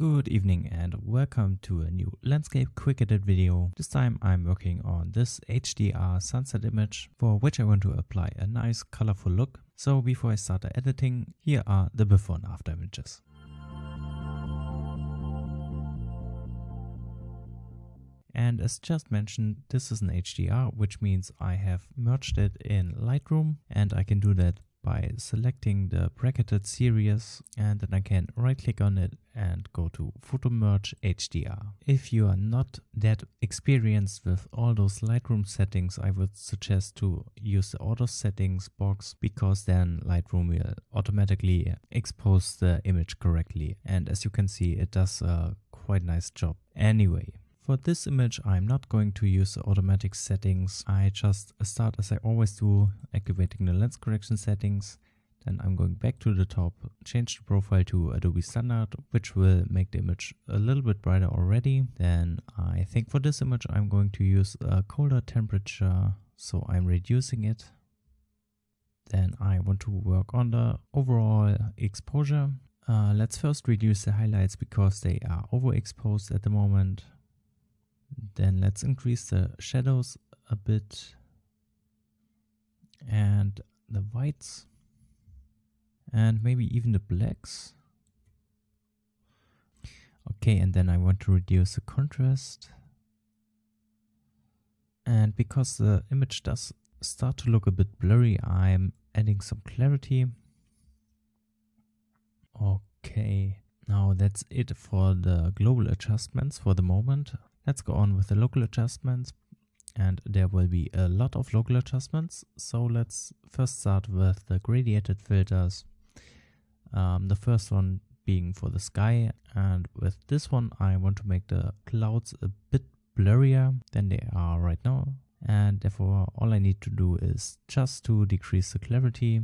Good evening and welcome to a new landscape quick edit video. This time I'm working on this HDR sunset image for which I want to apply a nice colorful look. So before I start the editing, here are the before and after images. And as just mentioned, this is an HDR, which means I have merged it in Lightroom and I can do that by selecting the bracketed series and then I can right click on it and go to Photo Merge HDR. If you are not that experienced with all those Lightroom settings, I would suggest to use the auto settings box because then Lightroom will automatically expose the image correctly. And as you can see, it does a quite nice job. Anyway, for this image, I'm not going to use the automatic settings. I just start as I always do, activating the lens correction settings. Then I'm going back to the top, change the profile to Adobe Standard, which will make the image a little bit brighter already. Then I think for this image, I'm going to use a colder temperature, so I'm reducing it. Then I want to work on the overall exposure. Uh, let's first reduce the highlights because they are overexposed at the moment. Then let's increase the shadows a bit and the whites and maybe even the blacks. Okay, and then I want to reduce the contrast. And because the image does start to look a bit blurry, I'm adding some clarity. Okay, now that's it for the global adjustments for the moment. Let's go on with the local adjustments and there will be a lot of local adjustments. So let's first start with the gradiated filters. Um, the first one being for the sky and with this one I want to make the clouds a bit blurrier than they are right now and therefore all I need to do is just to decrease the clarity.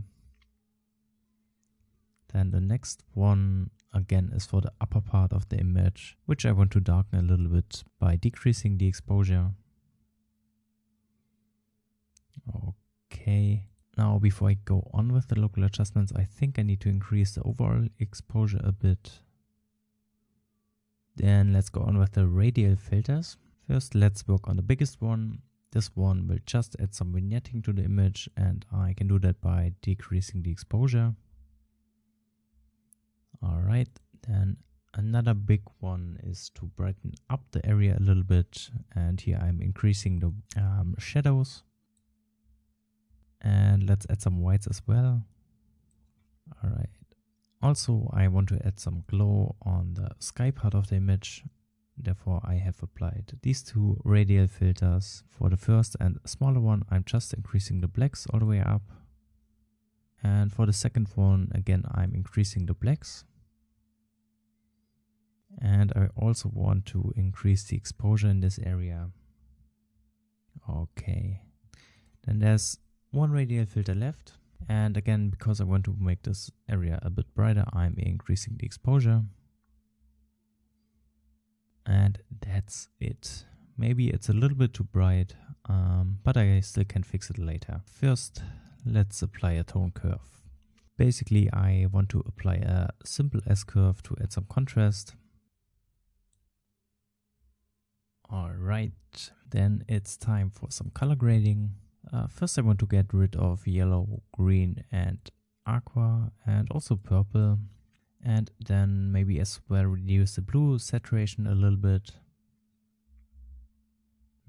Then the next one again is for the upper part of the image, which I want to darken a little bit by decreasing the exposure. Okay. Now, before I go on with the local adjustments, I think I need to increase the overall exposure a bit. Then let's go on with the radial filters. First, let's work on the biggest one. This one will just add some vignetting to the image and I can do that by decreasing the exposure all right then another big one is to brighten up the area a little bit and here I'm increasing the um, shadows and let's add some whites as well all right also I want to add some glow on the sky part of the image therefore I have applied these two radial filters for the first and smaller one I'm just increasing the blacks all the way up and for the second one, again, I'm increasing the blacks. And I also want to increase the exposure in this area. Okay. Then there's one radial filter left. And again, because I want to make this area a bit brighter, I'm increasing the exposure. And that's it. Maybe it's a little bit too bright, um, but I still can fix it later. First, let's apply a tone curve. Basically, I want to apply a simple S-curve to add some contrast. All right, then it's time for some color grading. Uh, first, I want to get rid of yellow, green, and aqua, and also purple. And then maybe as well reduce the blue saturation a little bit.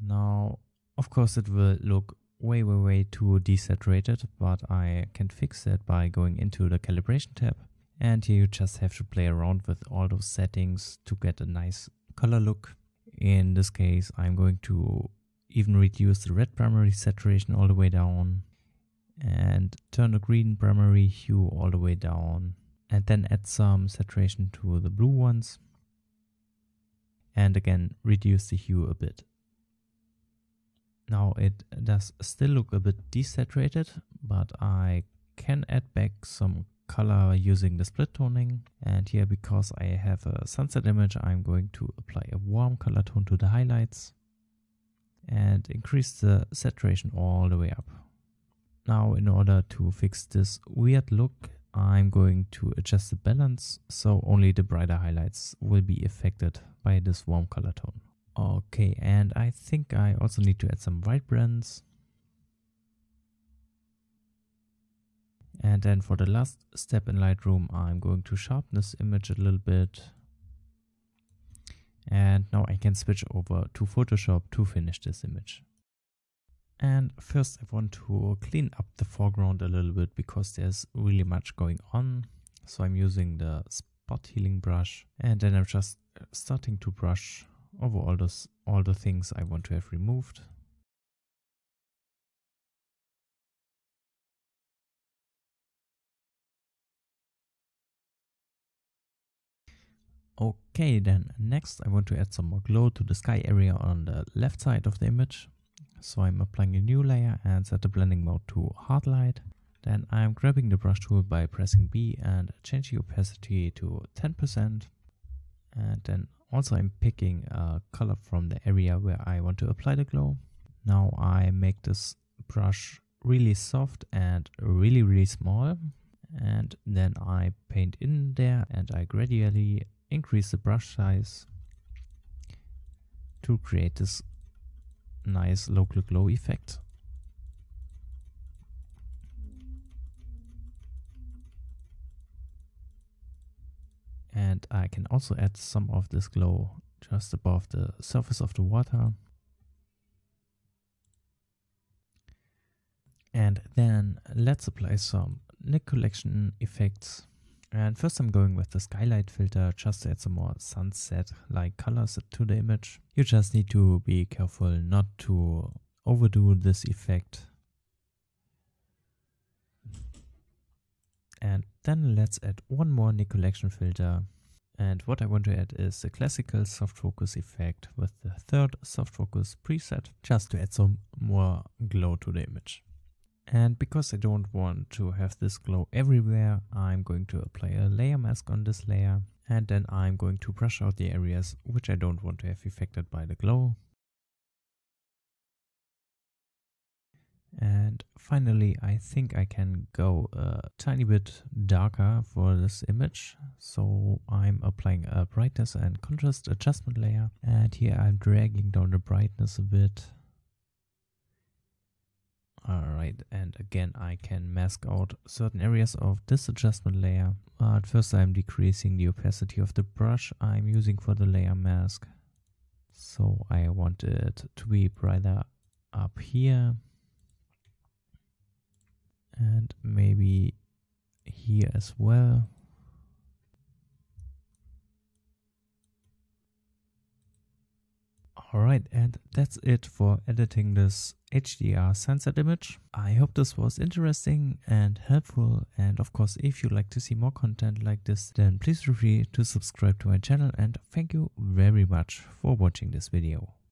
Now, of course, it will look way, way, way too desaturated, but I can fix that by going into the calibration tab. And here you just have to play around with all those settings to get a nice color look. In this case, I'm going to even reduce the red primary saturation all the way down and turn the green primary hue all the way down and then add some saturation to the blue ones and again reduce the hue a bit. Now it does still look a bit desaturated, but I can add back some color using the split toning. And here, because I have a sunset image, I'm going to apply a warm color tone to the highlights and increase the saturation all the way up. Now, in order to fix this weird look, I'm going to adjust the balance so only the brighter highlights will be affected by this warm color tone. Okay, and I think I also need to add some white brands. And then for the last step in Lightroom, I'm going to sharpen this image a little bit. And now I can switch over to Photoshop to finish this image. And first I want to clean up the foreground a little bit because there's really much going on. So I'm using the spot healing brush and then I'm just uh, starting to brush over all those all the things I want to have removed. Okay, then next I want to add some more glow to the sky area on the left side of the image. So I'm applying a new layer and set the blending mode to hard light. Then I'm grabbing the brush tool by pressing B and change the opacity to 10% and then also I'm picking a color from the area where I want to apply the glow. Now I make this brush really soft and really really small and then I paint in there and I gradually increase the brush size to create this nice local glow effect. And I can also add some of this glow just above the surface of the water. And then let's apply some Nick collection effects. And first I'm going with the skylight filter just to add some more sunset like colors to the image. You just need to be careful not to overdo this effect. And then let's add one more nickel Collection filter. And what I want to add is the classical soft focus effect with the third soft focus preset, just to add some more glow to the image. And because I don't want to have this glow everywhere, I'm going to apply a layer mask on this layer. And then I'm going to brush out the areas which I don't want to have affected by the glow. And finally, I think I can go a tiny bit darker for this image. So I'm applying a brightness and contrast adjustment layer. And here I'm dragging down the brightness a bit. Alright, and again I can mask out certain areas of this adjustment layer. At first I'm decreasing the opacity of the brush I'm using for the layer mask. So I want it to be brighter up here and maybe here as well. Alright, and that's it for editing this HDR sunset image. I hope this was interesting and helpful and of course if you would like to see more content like this then please feel free to subscribe to my channel and thank you very much for watching this video.